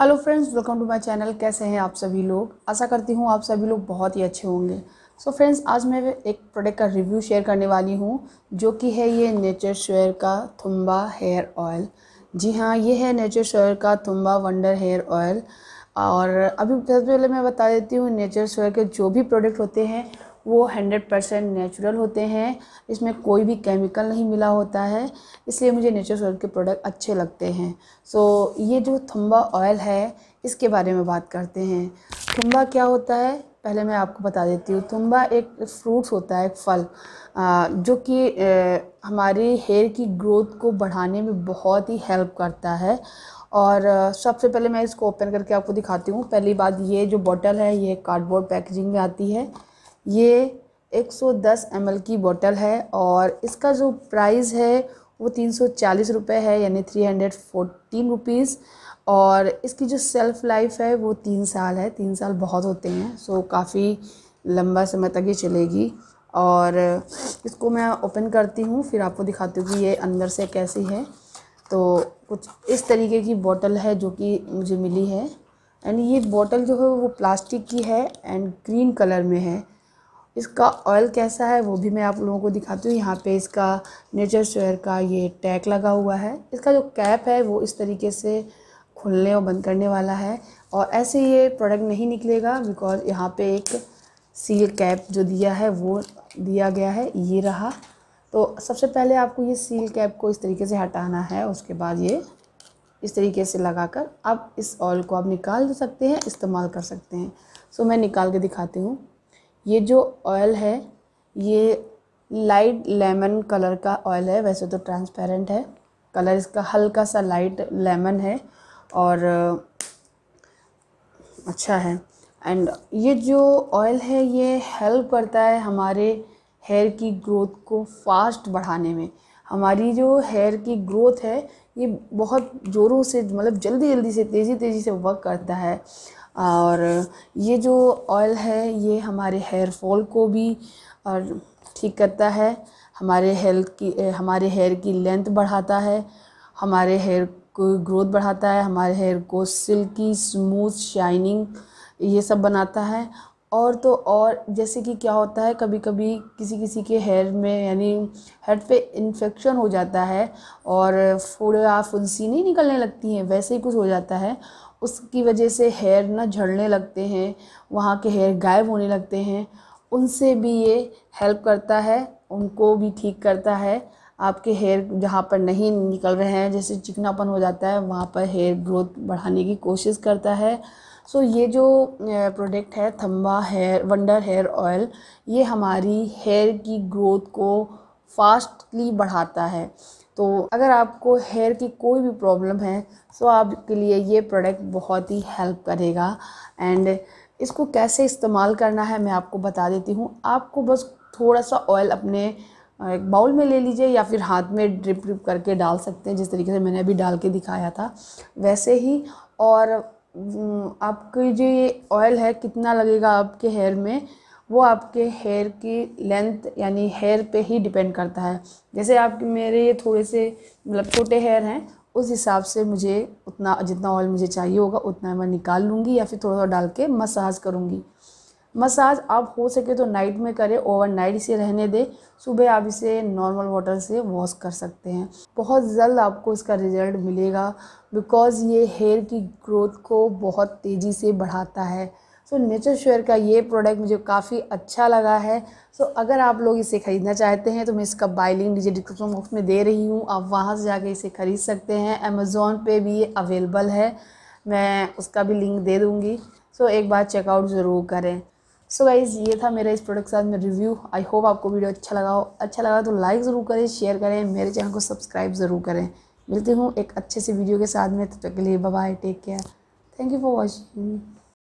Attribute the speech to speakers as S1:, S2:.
S1: hello friends welcome to my channel कैसे हैं आप सभी लोग आशा करती हूँ आप सभी लोग बहुत ही अच्छे होंगे सो so फ्रेंड्स आज मैं एक प्रोडक्ट का रिव्यू शेयर करने वाली हूँ जो कि है ये नेचर शेयर का थुम्बा हेयर ऑयल जी हाँ ये है नेचर शेयर का थुम्बा वंडर हेयर ऑयल और अभी सबसे पहले मैं बता देती हूँ नेचर शेयर के जो भी प्रोडक्ट होते हैं वो हंड्रेड परसेंट नेचुरल होते हैं इसमें कोई भी केमिकल नहीं मिला होता है इसलिए मुझे नेचर सोल के प्रोडक्ट अच्छे लगते हैं सो so, ये जो थम्बा ऑयल है इसके बारे में बात करते हैं थम्बा क्या होता है पहले मैं आपको बता देती हूँ थम्बा एक फ्रूट्स होता है एक फल जो कि हमारी हेयर की ग्रोथ को बढ़ाने में बहुत ही हेल्प करता है और सबसे पहले मैं इसको ओपन करके आपको दिखाती हूँ पहली बात ये जो बॉटल है ये कार्डबोर्ड पैकेजिंग में आती है ये 110 ml की बोतल है और इसका जो प्राइस है वो तीन सौ चालीस रुपये है यानी थ्री हंड्रेड फोर्टीन रुपीज़ और इसकी जो सेल्फ़ लाइफ है वो तीन साल है तीन साल बहुत होते हैं सो काफ़ी लंबा समय तक ये चलेगी और इसको मैं ओपन करती हूँ फिर आपको दिखाती हूँ कि ये अंदर से कैसी है तो कुछ इस तरीके की बोतल है जो कि मुझे मिली है एंड ये बोतल जो है वो प्लास्टिक की है एंड ग्रीन कलर में है इसका ऑयल कैसा है वो भी मैं आप लोगों को दिखाती हूँ यहाँ पे इसका नेचर शेयर का ये टैग लगा हुआ है इसका जो कैप है वो इस तरीके से खुलने और बंद करने वाला है और ऐसे ये प्रोडक्ट नहीं निकलेगा बिकॉज यहाँ पे एक सील कैप जो दिया है वो दिया गया है ये रहा तो सबसे पहले आपको ये सील कैप को इस तरीके से हटाना है उसके बाद ये इस तरीके से लगाकर आप इस ऑयल को आप निकाल सकते हैं इस्तेमाल कर सकते हैं सो मैं निकाल के दिखाती हूँ ये जो ऑयल है ये लाइट लेमन कलर का ऑयल है वैसे तो ट्रांसपेरेंट है कलर इसका हल्का सा लाइट लेमन है और अच्छा है एंड ये जो ऑयल है ये हेल्प करता है हमारे हेयर की ग्रोथ को फास्ट बढ़ाने में हमारी जो हेयर की ग्रोथ है ये बहुत ज़ोरों से मतलब जल्दी जल्दी से तेज़ी तेज़ी से वर्क करता है और ये जो ऑयल है ये हमारे हेयर फॉल को भी और ठीक करता है हमारे हेल्थ की हमारे हेयर की लेंथ बढ़ाता है हमारे हेयर को ग्रोथ बढ़ाता है हमारे हेयर को सिल्की स्मूथ शाइनिंग ये सब बनाता है और तो और जैसे कि क्या होता है कभी कभी किसी किसी के हेयर में यानी हेड पे इन्फेक्शन हो जाता है और या फुंसी नहीं निकलने लगती हैं वैसे ही कुछ हो जाता है उसकी वजह से हेयर ना झड़ने लगते हैं वहाँ के हेयर गायब होने लगते हैं उनसे भी ये हेल्प करता है उनको भी ठीक करता है आपके हेयर जहाँ पर नहीं निकल रहे हैं जैसे चिकनापन हो जाता है वहाँ पर हेयर ग्रोथ बढ़ाने की कोशिश करता है सो ये जो प्रोडक्ट है थम्बा हेयर वंडर हेयर ऑयल ये हमारी हेयर की ग्रोथ को फास्टली बढ़ाता है तो अगर आपको हेयर की कोई भी प्रॉब्लम है सो तो आपके लिए ये प्रोडक्ट बहुत ही हेल्प करेगा एंड इसको कैसे इस्तेमाल करना है मैं आपको बता देती हूँ आपको बस थोड़ा सा ऑयल अपने एक बाउल में ले लीजिए या फिर हाथ में ड्रिप ड्रिप करके डाल सकते हैं जिस तरीके से मैंने अभी डाल के दिखाया था वैसे ही और आपकी जो ये ऑयल है कितना लगेगा आपके हेयर में वो आपके हेयर की लेंथ यानी हेयर पे ही डिपेंड करता है जैसे आप मेरे ये थोड़े से मतलब छोटे हेयर हैं उस हिसाब से मुझे उतना जितना ऑयल मुझे चाहिए होगा उतना मैं निकाल लूँगी या फिर थोड़ा थोड़ा डाल के मसाज करूँगी मसाज आप हो सके तो नाइट में करें ओवर नाइट इसे रहने दें सुबह आप इसे नॉर्मल वाटर से वॉश कर सकते हैं बहुत जल्द आपको इसका रिज़ल्ट मिलेगा बिकॉज़ ये हेयर की ग्रोथ को बहुत तेज़ी से बढ़ाता है सो नेचर श्योर का ये प्रोडक्ट मुझे काफ़ी अच्छा लगा है सो so, अगर आप लोग इसे ख़रीदना चाहते हैं तो मैं इसका बाई लिंक नीचे डिस्क्रिप्शन बॉक्स में दे रही हूँ आप वहाँ से जाके इसे ख़रीद सकते हैं अमेज़ोन पे भी ये अवेलेबल है मैं उसका भी लिंक दे दूँगी सो so, एक बार चेकआउट ज़रूर करें सो so गाइज़ ये था मेरा इस प्रोडक्ट के साथ में रिव्यू आई होप आपको वीडियो अच्छा लगा हो अच्छा लगा तो लाइक ज़रूर करें शेयर करें मेरे चैनल को सब्सक्राइब ज़रूर करें मिलती हूँ एक अच्छे से वीडियो के साथ में तब तक के लिए bye take care thank you for watching